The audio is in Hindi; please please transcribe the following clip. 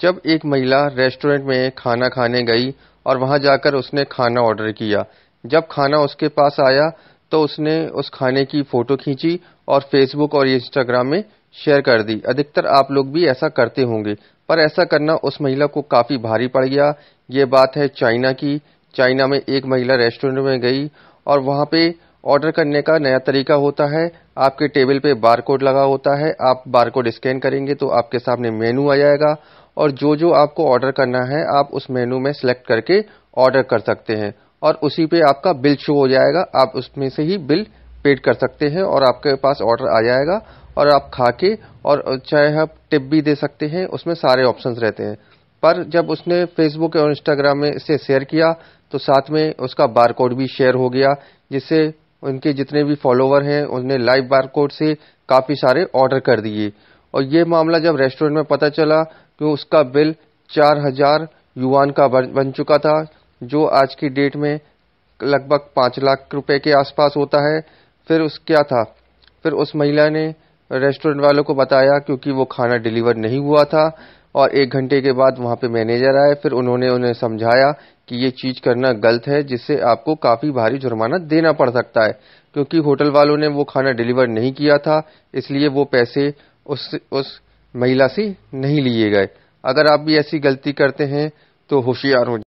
जब एक महिला रेस्टोरेंट में खाना खाने गई और वहां जाकर उसने खाना ऑर्डर किया जब खाना उसके पास आया तो उसने उस खाने की फोटो खींची और फेसबुक और इंस्टाग्राम में शेयर कर दी अधिकतर आप लोग भी ऐसा करते होंगे पर ऐसा करना उस महिला को काफी भारी पड़ गया ये बात है चाइना की चाइना में एक महिला रेस्टोरेंट में गई और वहां पे ऑर्डर करने का नया तरीका होता है आपके टेबल पे बारकोड लगा होता है आप बारकोड स्कैन करेंगे तो आपके सामने मेनू आ जाएगा और जो जो आपको ऑर्डर करना है आप उस मेनू में सेलेक्ट करके ऑर्डर कर सकते हैं और उसी पे आपका बिल शो हो जाएगा आप उसमें से ही बिल पेड कर सकते हैं और आपके पास ऑर्डर आ जाएगा और आप खा के और चाहे आप टिप भी दे सकते हैं उसमें सारे ऑप्शंस रहते हैं पर जब उसने फेसबुक और इंस्टाग्राम में इसे शेयर किया तो साथ में उसका बारकोड भी शेयर हो गया जिससे उनके जितने भी फॉलोवर हैं उनने लाइव बारकोड से काफ़ी सारे ऑर्डर कर दिए और ये मामला जब रेस्टोरेंट में पता चला कि उसका बिल चार हजार युवान का बन चुका था जो आज की डेट में लगभग पांच लाख रुपए के आसपास होता है फिर उस क्या था फिर उस महिला ने रेस्टोरेंट वालों को बताया क्योंकि वो खाना डिलीवर नहीं हुआ था और एक घंटे के बाद वहां पे मैनेजर आए फिर उन्होंने उन्हें समझाया कि ये चीज करना गलत है जिससे आपको काफी भारी जुर्माना देना पड़ सकता है क्योंकि होटल वालों ने वो खाना डिलीवर नहीं किया था इसलिए वो पैसे उस उस महिला से नहीं लिए गए अगर आप भी ऐसी गलती करते हैं तो होशियार हो